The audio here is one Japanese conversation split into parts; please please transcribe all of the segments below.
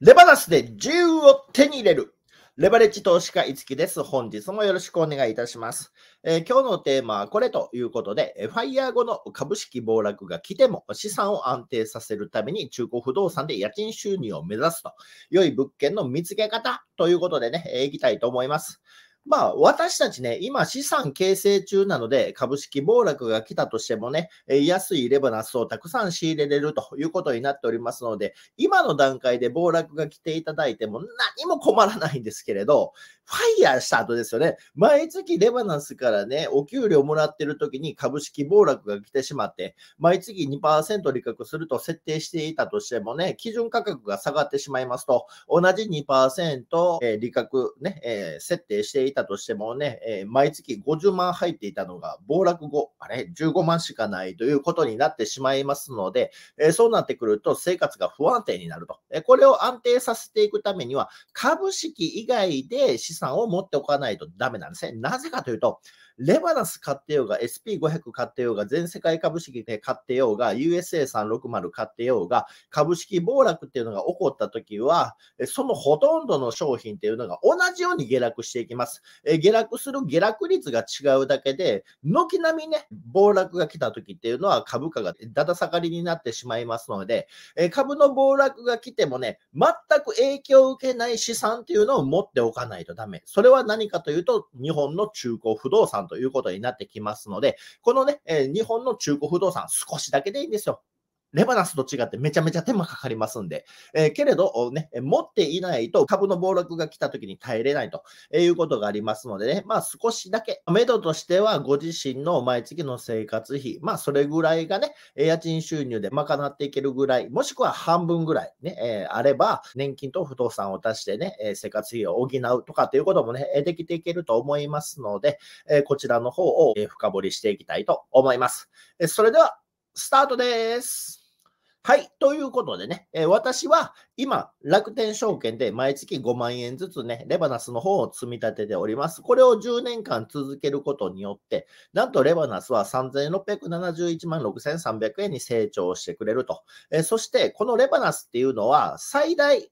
レバナスで自由を手に入れる。レバレッジ投資家いつきです。本日もよろしくお願いいたします。えー、今日のテーマはこれということで、ファイヤー後の株式暴落が来ても資産を安定させるために中古不動産で家賃収入を目指すと、良い物件の見つけ方ということでね、いきたいと思います。まあ、私たちね、今資産形成中なので、株式暴落が来たとしてもね、安いレバナスをたくさん仕入れれるということになっておりますので、今の段階で暴落が来ていただいても何も困らないんですけれど、ファイヤーした後ですよね。毎月レバナンスからね、お給料もらってる時に株式暴落が来てしまって、毎月2%利確すると設定していたとしてもね、基準価格が下がってしまいますと、同じ2%、え利確ね、え設定していたとしてもね、え毎月50万入っていたのが暴落後、あれ、15万しかないということになってしまいますので、えそうなってくると生活が不安定になると。えこれを安定させていくためには、株式以外で資資産を持っておかないとダメなんですね。なぜかというと、レバナス買ってようが、SP500 買ってようが、全世界株式で買ってようが、USA360 買ってようが、株式暴落っていうのが起こった時は、そのほとんどの商品っていうのが同じように下落していきます。え下落する下落率が違うだけで、軒並みね、暴落が来た時っていうのは株価がだだ下がりになってしまいますので、え株の暴落が来てもね、全く影響を受けない資産っていうのを持っておかないとダメ。それは何かというと、日本の中古不動産ということになってきますので、このね、えー、日本の中古不動産少しだけでいいんですよ。レバナスと違ってめちゃめちゃ手間かかりますんで、えー、けれど、ね、持っていないと株の暴落が来た時に耐えれないということがありますのでね、まあ少しだけ、目処としてはご自身の毎月の生活費、まあそれぐらいがね、家賃収入で賄っていけるぐらい、もしくは半分ぐらいね、えー、あれば、年金と不動産を足してね、生活費を補うとかっていうこともね、できていけると思いますので、えー、こちらの方を深掘りしていきたいと思います。それでは、スタートです。はい。ということでね、えー、私は今、楽天証券で毎月5万円ずつね、レバナスの方を積み立てております。これを10年間続けることによって、なんとレバナスは3671万6300円に成長してくれると。えー、そして、このレバナスっていうのは、最大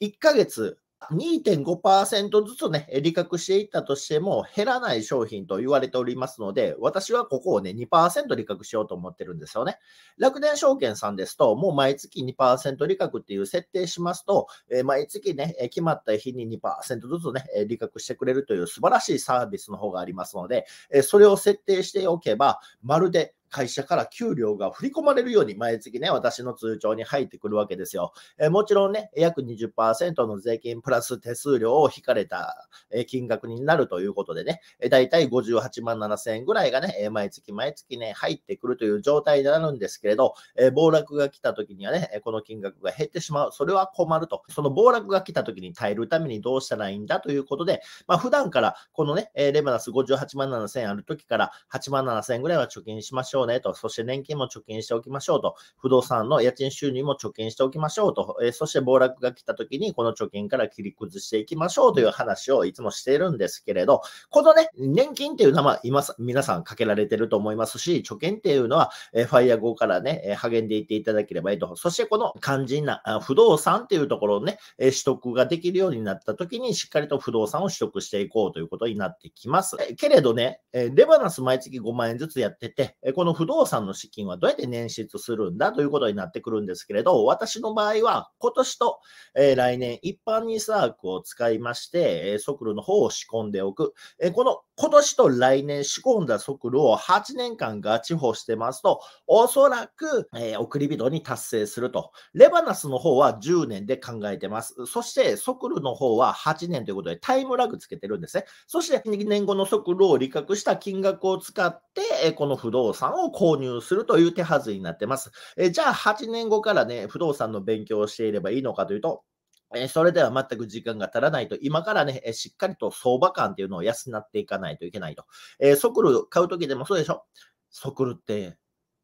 1ヶ月2.5%ずつね、利確していったとしても減らない商品と言われておりますので、私はここをね、2%利確しようと思ってるんですよね。楽天証券さんですと、もう毎月2%利確っていう設定しますと、え毎月ね、決まった日に2%ずつね、利確してくれるという素晴らしいサービスの方がありますので、えそれを設定しておけば、まるで会社から給料が振り込まれるように毎月ね、私の通帳に入ってくるわけですよ。えもちろんね、約20%の税金プラス手数料を引かれた、え金額になるということでね、えー、だいたい58万7千円ぐらいがね、え毎月毎月ね、入ってくるという状態になるんですけれど、え暴落が来た時にはね、この金額が減ってしまう。それは困ると。その暴落が来た時に耐えるためにどうしたらいいんだということで、まあ、普段からこのね、レバナス58万7千円ある時から8万7千円ぐらいは貯金しましょう。うねと、そして年金も貯金しておきましょうと、不動産の家賃収入も貯金しておきましょうと、えそして暴落が来た時にこの貯金から切り崩していきましょうという話をいつもしているんですけれど、このね、年金っていうのは今皆さんかけられてると思いますし、貯金っていうのは、えファイヤー号からね、励んでいっていただければいいと。そしてこの肝心な不動産っていうところをね、取得ができるようになった時にしっかりと不動産を取得していこうということになってきます。けれどね、レバナス毎月5万円ずつやってて、このの不動産の資金はどうやって捻出するんだということになってくるんですけれど、私の場合は今年と、えー、来年一般にサークを使いまして、えー、速度の方を仕込んでおく。えー、この今年と来年仕込んだ速度を8年間ガチ保してますと、おそらく、えー、送り人に達成すると。レバナスの方は10年で考えてます。そして、ソクルの方は8年ということでタイムラグつけてるんですね。そして、2年後のソクルを利確した金額を使って、この不動産をを購入するという手はずになってます。えじゃあ8年後からね、不動産の勉強をしていればいいのかというと、えそれでは全く時間が足らないと、今からね、えしっかりと相場感っていうのを養っていかないといけないと。えー、ソクル買うときでもそうでしょソクルって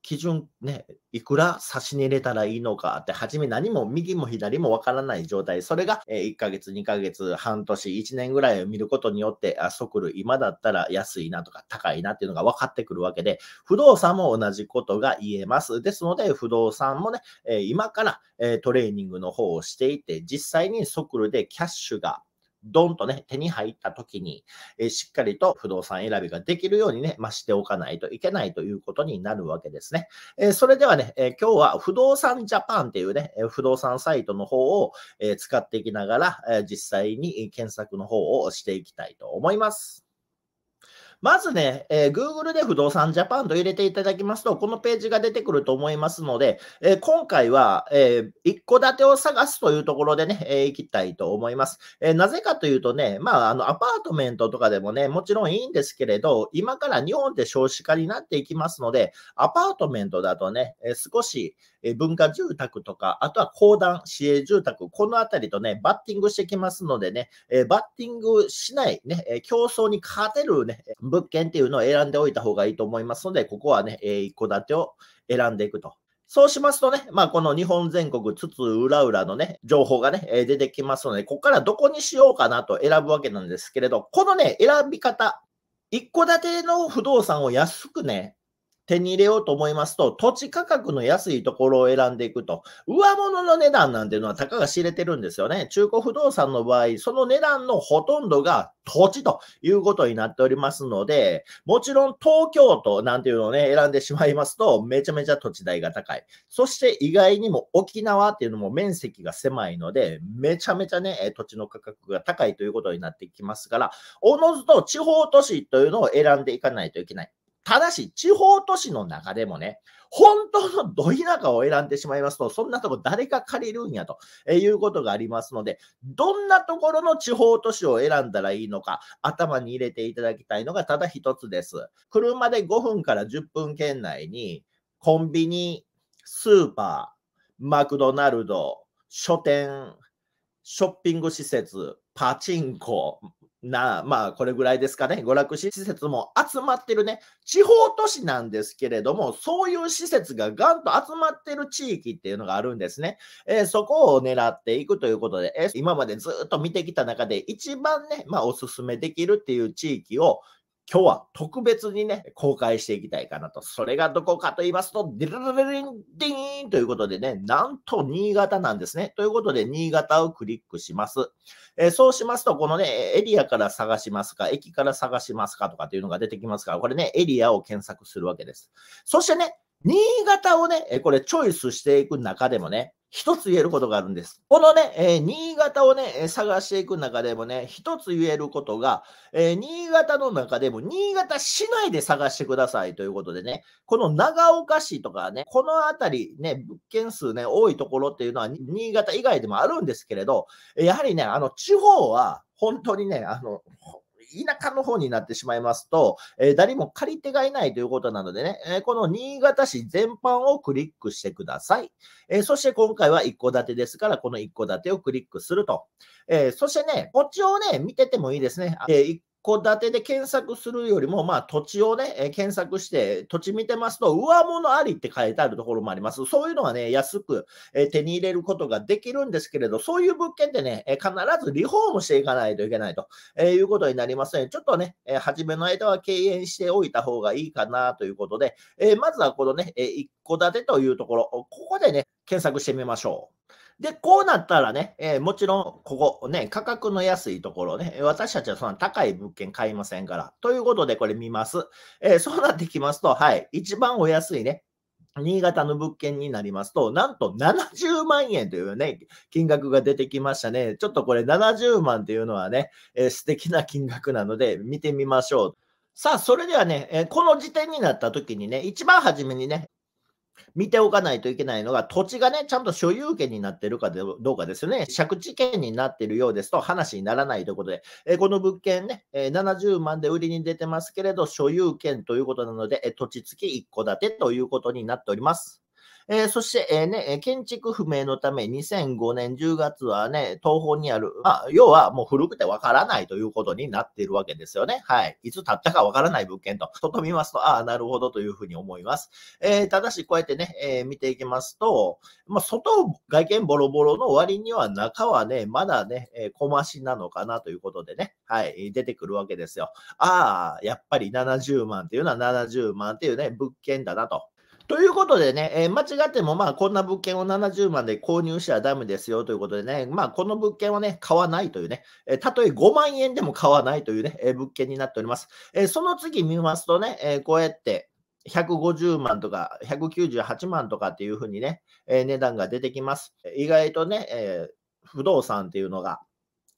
基準ね、いくら差し入れたらいいのかって、初め何も右も左もわからない状態。それが、え1ヶ月、2ヶ月、半年、1年ぐらいを見ることによって、あ、くる今だったら安いなとか高いなっていうのが分かってくるわけで、不動産も同じことが言えます。ですので、不動産もね、え今から、えトレーニングの方をしていて、実際にくるでキャッシュがドンとね、手に入った時に、えしっかりと不動産選びができるようにね、ましておかないといけないということになるわけですね。えそれではね、え今日は不動産ジャパンっていうね、不動産サイトの方を、え使っていきながら、え実際に検索の方をしていきたいと思います。まずね、えー、Google で不動産ジャパンと入れていただきますと、このページが出てくると思いますので、えー、今回は、えー、一戸建てを探すというところでね、えー、行きたいと思います。えなぜかというとね、まあ、あの、アパートメントとかでもね、もちろんいいんですけれど、今から日本って少子化になっていきますので、アパートメントだとね、え少し、え文化住宅とか、あとは公団、市営住宅、このあたりとね、バッティングしてきますのでね、えバッティングしない、ね、競争に勝てるね、物件っていうのを選んでおいた方がいいと思いますので、ここはね、え一戸建てを選んでいくと。そうしますとね、まあ、この日本全国津々浦々のね、情報がね、え出てきますので、ここからどこにしようかなと選ぶわけなんですけれど、このね、選び方、一戸建ての不動産を安くね、手に入れようと思いますと、土地価格の安いところを選んでいくと、上物の値段なんていうのはたかが知れてるんですよね。中古不動産の場合、その値段のほとんどが土地ということになっておりますので、もちろん東京都なんていうのをね、選んでしまいますと、めちゃめちゃ土地代が高い。そして意外にも沖縄っていうのも面積が狭いので、めちゃめちゃね、土地の価格が高いということになってきますから、おのずと地方都市というのを選んでいかないといけない。ただし、地方都市の中でもね、本当のど田舎を選んでしまいますと、そんなとこ誰か借りるんやということがありますので、どんなところの地方都市を選んだらいいのか、頭に入れていただきたいのがただ一つです。車で5分から10分圏内に、コンビニ、スーパー、マクドナルド、書店、ショッピング施設、パチンコ、な、まあ、これぐらいですかね、娯楽施設も集まってるね、地方都市なんですけれども、そういう施設がガンと集まってる地域っていうのがあるんですね。えー、そこを狙っていくということで、えー、今までずっと見てきた中で、一番ね、まあ、おすすめできるっていう地域を、今日は特別にね、公開していきたいかなと。それがどこかと言いますと、デルルルリンディーンということでね、なんと新潟なんですね。ということで、新潟をクリックします。えー、そうしますと、このね、エリアから探しますか、駅から探しますかとかっていうのが出てきますから、これね、エリアを検索するわけです。そしてね、新潟をね、これチョイスしていく中でもね、一つ言えることがあるんです。このね、えー、新潟をね、探していく中でもね、一つ言えることが、えー、新潟の中でも、新潟市内で探してくださいということでね、この長岡市とかね、この辺りね、物件数ね、多いところっていうのは、新潟以外でもあるんですけれど、やはりね、あの、地方は、本当にね、あの、田舎の方になってしまいますと、えー、誰も借り手がいないということなのでね、えー、この新潟市全般をクリックしてください。えー、そして今回は一戸建てですから、この一戸建てをクリックすると。えそしてね、こっちをね、見ててもいいですね。えー、一戸建てで検索するよりも、まあ、土地をね、え検索して、土地見てますと、上物ありって書いてあるところもあります。そういうのはね、安く、え手に入れることができるんですけれど、そういう物件ってね、え必ずリフォームしていかないといけないと、えいうことになりますの、ね、で、ちょっとね、え初めの間は敬遠しておいた方がいいかなということで、えまずはこのね、え一戸建てというところ、ここでね、検索してみましょう。で、こうなったらね、えー、もちろん、ここね、価格の安いところね、私たちはそんな高い物件買いませんから。ということで、これ見ます。えー、そうなってきますと、はい、一番お安いね、新潟の物件になりますと、なんと70万円というね、金額が出てきましたね。ちょっとこれ70万というのはね、えー、素敵な金額なので、見てみましょう。さあ、それではね、えこの時点になった時にね、一番初めにね、見ておかないといけないのが、土地がね、ちゃんと所有権になってるかどうかですよね。借地権になってるようですと話にならないということで、えこの物件ね、え70万で売りに出てますけれど、所有権ということなので、え土地付き一戸建てということになっております。えー、そして、えー、ね、建築不明のため2005年10月はね、東方にある、まあ、要はもう古くてわからないということになっているわけですよね。はい。いつ建ったかわからない物件と、とと見ますと、ああ、なるほどというふうに思います。えー、ただし、こうやってね、えー、見ていきますと、まあ、外、外見ボロボロの割には中はね、まだね、えー、小増しなのかなということでね、はい、出てくるわけですよ。ああ、やっぱり70万っていうのは70万っていうね、物件だなと。ということでね、えー、間違ってもまあこんな物件を70万で購入したらダメですよということでね、まあ、この物件はね、買わないというね、えー、たとえ5万円でも買わないというね、えー、物件になっております。えその次見ますとね、えこうやって、150万とか198万とかっていうふうにね、え値段が出てきます。意外とね、え不動産っていうのが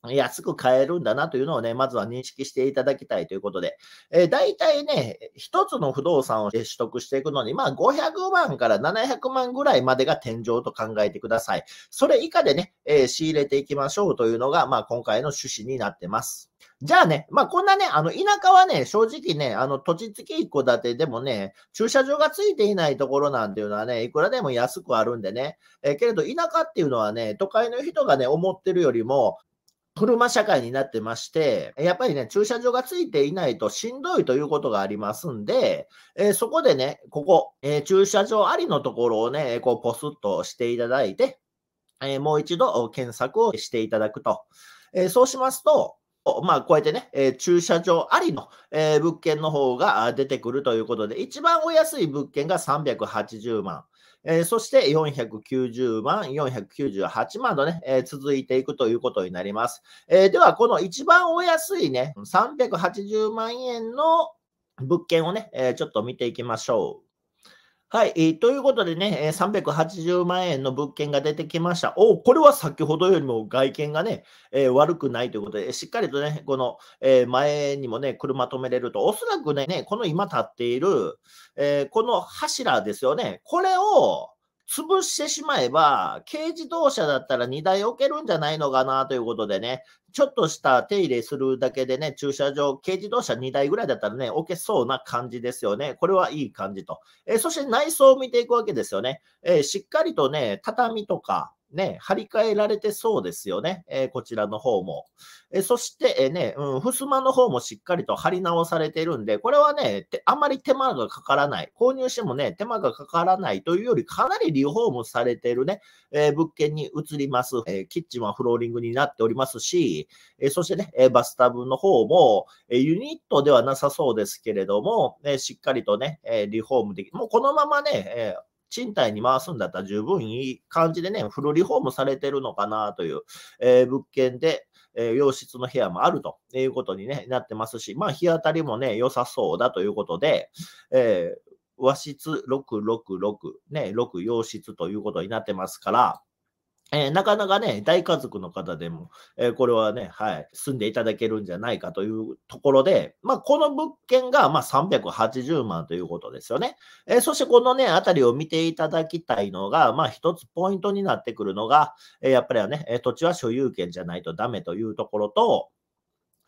安く買えるんだなというのをね、まずは認識していただきたいということで、えー、大体ね、一つの不動産を取得していくのに、まあ500万から700万ぐらいまでが天井と考えてください。それ以下でね、えー、仕入れていきましょうというのが、まあ今回の趣旨になってます。じゃあね、まあこんなね、あの田舎はね、正直ね、あの土地付き一戸建てでもね、駐車場が付いていないところなんていうのはね、いくらでも安くあるんでね、えー、けれど田舎っていうのはね、都会の人がね、思ってるよりも、車社会になってまして、やっぱりね、駐車場がついていないとしんどいということがありますんで、えー、そこでね、ここ、えー、駐車場ありのところをね、こうポスッとしていただいて、えー、もう一度検索をしていただくと。えそうしますと、まあ、こうやってね、えー、駐車場ありの、えー、物件の方が出てくるということで、一番お安い物件が380万。えー、そして490万、498万とね、えー、続いていくということになります。えー、では、この一番お安いね、380万円の物件をね、えちょっと見ていきましょう。はい、えー、ということでね、えー、380万円の物件が出てきました。おこれは先ほどよりも外見がね、えー、悪くないということで、しっかりとね、この、え前にもね、車止めれると、おそらくね、この今立っている、えこの柱ですよね、これを、潰してしまえば、軽自動車だったら2台置けるんじゃないのかなということでね、ちょっとした手入れするだけでね、駐車場、軽自動車2台ぐらいだったらね、置けそうな感じですよね。これはいい感じと。えー、そして内装を見ていくわけですよね。えー、しっかりとね、畳とか、ね、張り替えられてそうですよね。えー、こちらの方も。えー、そして、えー、ね、うん、襖の方もしっかりと張り直されてるんで、これはね、あまり手間がかからない。購入してもね、手間がかからないというより、かなりリフォームされてるね、え物件に移ります、えキッチンはフローリングになっておりますし、えそしてね、えバスタブの方も、えユニットではなさそうですけれども、えしっかりとね、えリフォームでき、もうこのままね、えー賃貸に回すんだったら十分いい感じでね、フルリフォームされてるのかなという、えー、物件で、えー、洋室の部屋もあるということに、ね、なってますし、まあ、日当たりもね、良さそうだということで、えー、和室666、ね、6洋室ということになってますから、えー、なかなかね、大家族の方でも、えー、これはね、はい、住んでいただけるんじゃないかというところで、まあ、この物件が、まあ、380万ということですよね。えー、そしてこのね、あたりを見ていただきたいのが、まあ、一つポイントになってくるのが、えやっぱりはね、え土地は所有権じゃないとダメというところと、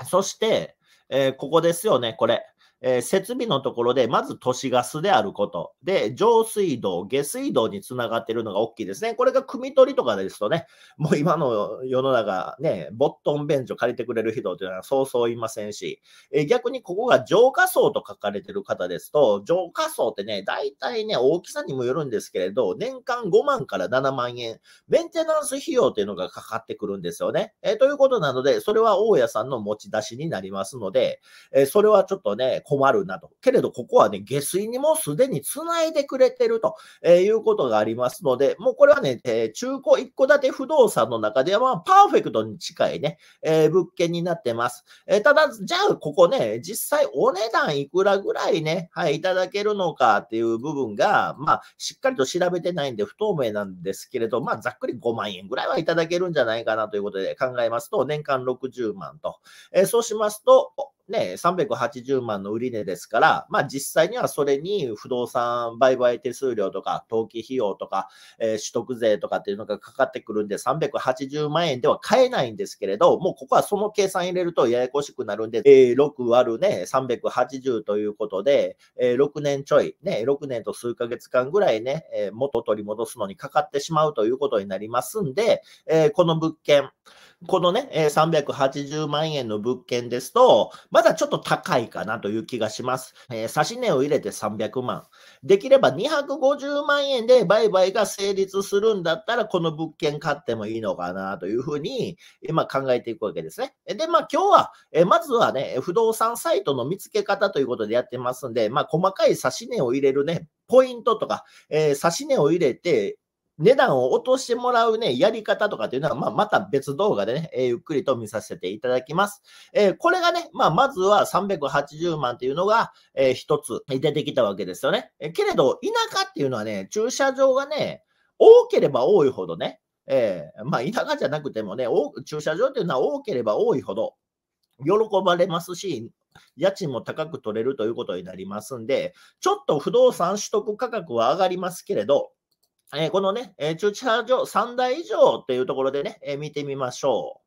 そして、えここですよね、これ。えー、設備のところで、まず都市ガスであること。で、上水道、下水道につながっているのが大きいですね。これが汲み取りとかですとね、もう今の世の中、ね、ボットン便所借りてくれる人というのはそうそういませんし、えー、逆にここが浄化層と書かれている方ですと、浄化層ってね、大体ね、大きさにもよるんですけれど、年間5万から7万円、メンテナンス費用というのがかかってくるんですよね。えー、ということなので、それは大家さんの持ち出しになりますので、えそれはちょっとね、困るなと。けれど、ここはね、下水にもすでに繋いでくれてると、えー、いうことがありますので、もうこれはね、えー、中古一戸建て不動産の中では、まあ、パーフェクトに近いね、えー、物件になってます。えただ、じゃあ、ここね、実際お値段いくらぐらいね、はい、いただけるのかっていう部分が、まあ、しっかりと調べてないんで不透明なんですけれど、まあ、ざっくり5万円ぐらいはいただけるんじゃないかなということで考えますと、年間60万と。えそうしますと、ね、380万の売値ですから、まあ実際にはそれに不動産売買手数料とか、登記費用とか、えー、取得税とかっていうのがかかってくるんで、380万円では買えないんですけれど、もうここはその計算入れるとややこしくなるんで、えー、6割るね、380ということで、えー、6年ちょい、ね、6年と数ヶ月間ぐらいね、えー、元取り戻すのにかかってしまうということになりますんで、えー、この物件、このね、380万円の物件ですと、ままだちょっと高いかなという気がします。えー、指値を入れて300万。できれば250万円で売買が成立するんだったら、この物件買ってもいいのかなというふうに、今考えていくわけですね。で、まあ今日は、えー、まずはね、不動産サイトの見つけ方ということでやってますんで、まあ細かい指値を入れるね、ポイントとか、えー、差し値を入れて、値段を落としてもらうね、やり方とかっていうのは、まあ、また別動画でね、えー、ゆっくりと見させていただきます。えー、これがね、まあ、まずは380万っていうのが、えー、一つ出てきたわけですよね。えけれど、田舎っていうのはね、駐車場がね、多ければ多いほどね、えー、まあ、田舎じゃなくてもね、駐車場っていうのは多ければ多いほど、喜ばれますし、家賃も高く取れるということになりますんで、ちょっと不動産取得価格は上がりますけれど、えこのね、え駐車場3台以上っていうところでね、え見てみましょ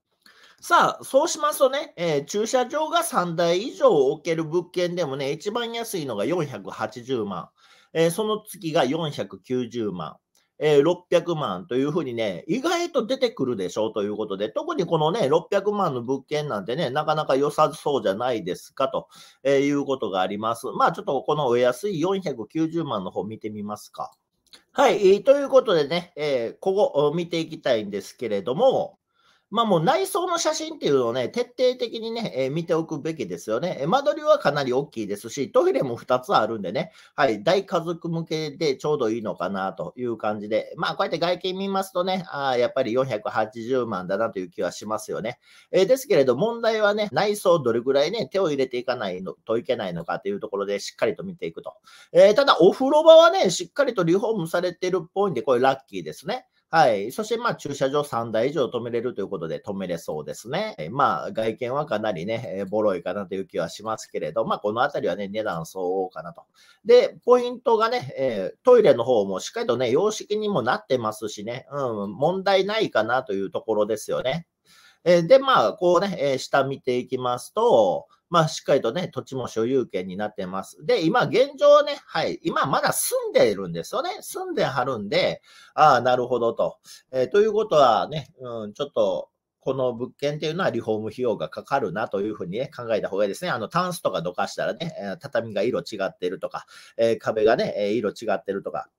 う。さあ、そうしますとね、えー、駐車場が3台以上置ける物件でもね、一番安いのが480万、えー、その月が490万、えー、600万というふうにね、意外と出てくるでしょうということで、特にこのね、600万の物件なんてね、なかなか良さそうじゃないですかと、えいうことがあります。まあちょっとこのお安い490万の方見てみますか。はい、ということでね、えー、ここを見ていきたいんですけれども、まあもう内装の写真っていうのをね、徹底的にね、えー、見ておくべきですよね。間取りはかなり大きいですし、トイレも2つあるんでね、はい、大家族向けでちょうどいいのかなという感じで、まあこうやって外見見ますとね、あやっぱり480万だなという気はしますよね。えー、ですけれど、問題はね、内装どれぐらいね、手を入れていかないのといけないのかというところでしっかりと見ていくと。えー、ただ、お風呂場はね、しっかりとリフォームされてるっぽいんで、これラッキーですね。はい。そして、まあ、駐車場3台以上止めれるということで止めれそうですね。まあ、外見はかなりね、えボロいかなという気はしますけれど、まあ、このあたりはね、値段相応かなと。で、ポイントがね、えトイレの方もしっかりとね、様式にもなってますしね、うん、問題ないかなというところですよね。えで、まあ、こうね、え下見ていきますと、まあ、しっかりとね、土地も所有権になってます。で、今、現状ね、はい、今まだ住んでいるんですよね。住んではるんで、ああ、なるほどと。えー、ということはね、うん、ちょっと、この物件っていうのはリフォーム費用がかかるなというふうにね、考えた方がいいですね。あの、タンスとかどかしたらね、畳が色違ってるとか、えー、壁がね、色違ってるとか、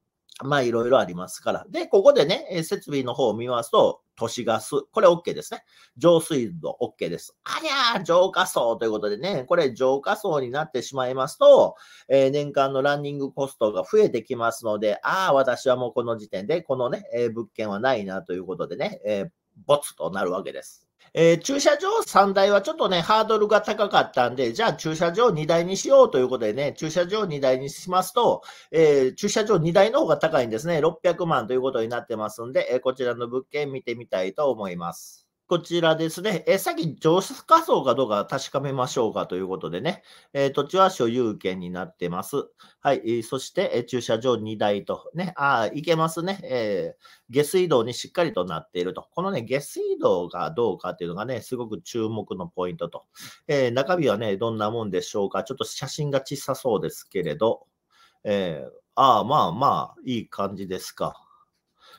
まあいろいろありますから。で、ここでね、設備の方を見ますと、都市ガス、これ OK ですね。浄水道 OK です。ありゃー、浄化層ということでね、これ浄化層になってしまいますと、えー、年間のランニングコストが増えてきますので、ああ、私はもうこの時点で、このね、えー、物件はないなということでね、えー、ボツとなるわけです。えー、駐車場3台はちょっとね、ハードルが高かったんで、じゃあ駐車場2台にしようということでね、駐車場2台にしますと、えー、駐車場2台の方が高いんですね、600万ということになってますんで、えー、こちらの物件見てみたいと思います。こちらですね、えさっき上質仮想かどうか確かめましょうかということでね、え土地は所有権になってます。はい、えそして、え駐車場2台と、ね、ああ、いけますね、えー、下水道にしっかりとなっていると。このね、下水道がどうかっていうのがね、すごく注目のポイントと。えー、中身はね、どんなもんでしょうか。ちょっと写真が小さそうですけれど、えー、ああ、まあまあ、いい感じですか。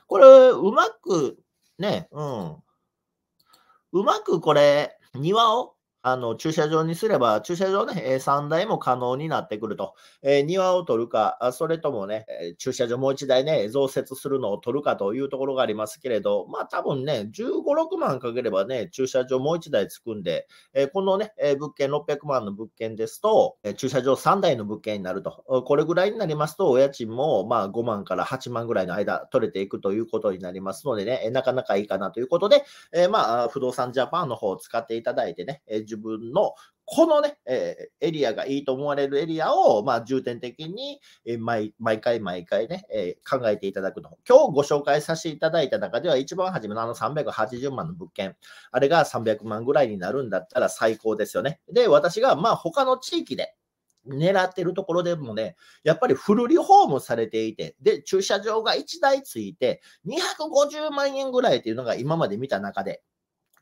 これ、うまく、ね、うん。うまくこれ、庭をあの駐車場にすれば、駐車場ね、3台も可能になってくると、えー、庭を取るか、それともね、駐車場もう1台ね、増設するのを取るかというところがありますけれど、まあ多分ね、15、6万かければね、駐車場もう1台つくんで、えー、このね、物件600万の物件ですと、駐車場3台の物件になると、これぐらいになりますと、お家賃もまあ5万から8万ぐらいの間取れていくということになりますのでね、なかなかいいかなということで、えー、まあ不動産ジャパンの方を使っていただいてね、自分のこのね、えー、エリアがいいと思われるエリアを、まあ、重点的に、えー、毎回毎回ね、えー、考えていただくの。今日ご紹介させていただいた中では、一番初めのあの380万の物件、あれが300万ぐらいになるんだったら最高ですよね。で、私が、まあ、他の地域で、狙ってるところでもね、やっぱりフルリフォームされていて、で、駐車場が1台ついて、250万円ぐらいっていうのが今まで見た中で、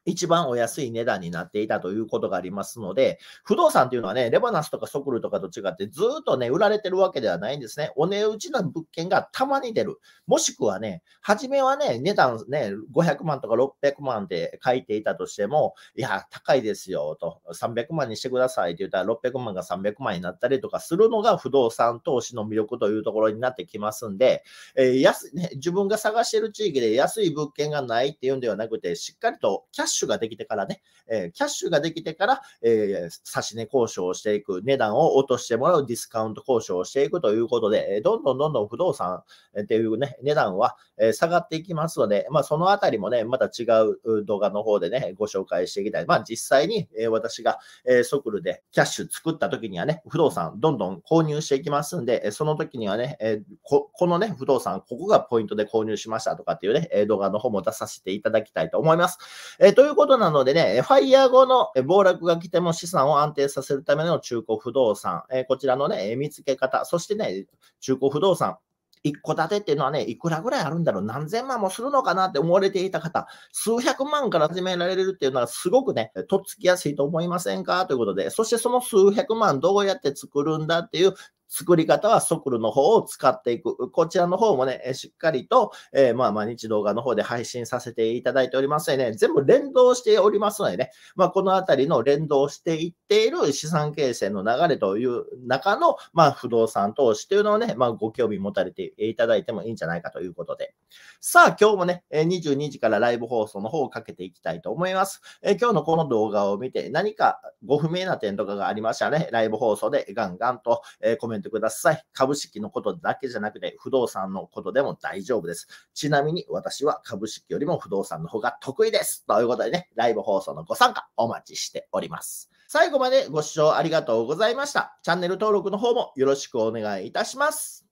一番お安い値段になっていたということがありますので、不動産というのはね、レバナスとかソクルとかと違って、ずっとね、売られてるわけではないんですね。お値打ちの物件がたまに出る。もしくはね、初めはね、値段ね、500万とか600万で書いていたとしても、いや、高いですよと、300万にしてくださいって言ったら、600万が300万になったりとかするのが不動産投資の魅力というところになってきますんで、えー、安ね、自分が探している地域で安い物件がないっていうんではなくて、しっかりとキャッシュシュができてからね、えー、キャッシュができてから、えー、差し値交渉をしていく、値段を落としてもらうディスカウント交渉をしていくということで、どんどんどんどん不動産っていうね、値段は下がっていきますので、まあ、そのあたりもね、また違う動画の方でね、ご紹介していきたい。まあ、実際に私がソクルでキャッシュ作った時にはね、不動産どんどん購入していきますんで、その時にはね、このね、不動産、ここがポイントで購入しましたとかっていうね、動画の方も出させていただきたいと思います。えーいうことなのでね、ファイヤー後の暴落が来ても資産を安定させるための中古不動産、えこちらのね、見つけ方、そしてね、中古不動産、一戸建てっていうのはね、いくらぐらいあるんだろう、何千万もするのかなって思われていた方、数百万から始められるっていうのは、すごくね、とっつきやすいと思いませんかということで、そしてその数百万、どうやって作るんだっていう作り方は速度の方を使っていく。こちらの方もね、しっかりと、えー、まあ、毎日動画の方で配信させていただいておりますのでね、全部連動しておりますのでね、まあ、このあたりの連動していっている資産形成の流れという中の、まあ、不動産投資というのをね、まあ、ご興味持たれていただいてもいいんじゃないかということで。さあ、今日もね、22時からライブ放送の方をかけていきたいと思います。え今日のこの動画を見て何かご不明な点とかがありましたらね、ライブ放送でガンガンと、えコメントントください。株式のことだけじゃなくて、不動産のことでも大丈夫です。ちなみに私は株式よりも不動産の方が得意です。ということでね、ライブ放送のご参加お待ちしております。最後までご視聴ありがとうございました。チャンネル登録の方もよろしくお願いいたします。